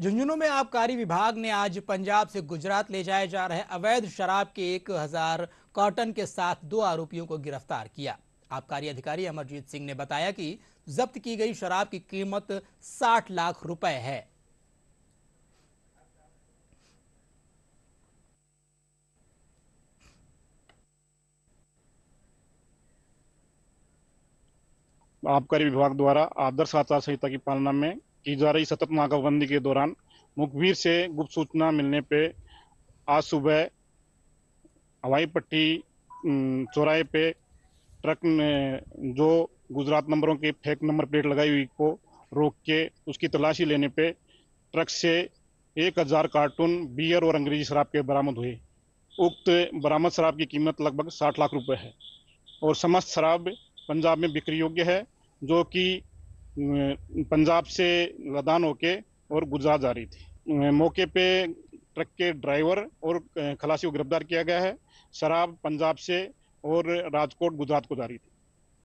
झुंझुनू में आबकारी विभाग ने आज पंजाब से गुजरात ले जाए जा रहे अवैध शराब के एक हजार कॉटन के साथ दो आरोपियों को गिरफ्तार किया आबकारी अधिकारी अमरजीत सिंह ने बताया कि जब्त की गई शराब की कीमत 60 लाख रुपए है आबकारी विभाग द्वारा आदर्श आचार संहिता की पालना में की जा रही सतत नाकाबंदी के दौरान मुखबिर से गुप्त सूचना मिलने पे आज सुबह हवाई पट्टी चौराहे पे ट्रक ने जो गुजरात नंबरों के फेक नंबर प्लेट लगाई हुई को रोक के उसकी तलाशी लेने पे ट्रक से एक हज़ार कार्टून बियर और अंग्रेजी शराब के बरामद हुए उक्त बरामद शराब की कीमत लगभग साठ लाख रुपए है और समस्त शराब पंजाब में बिक्री योग्य है जो कि पंजाब से लदान होके और गुजरात जा रही थी मौके पे ट्रक के ड्राइवर और खलासी को गिरफ्तार किया गया है शराब पंजाब से और राजकोट गुजरात को जा रही थी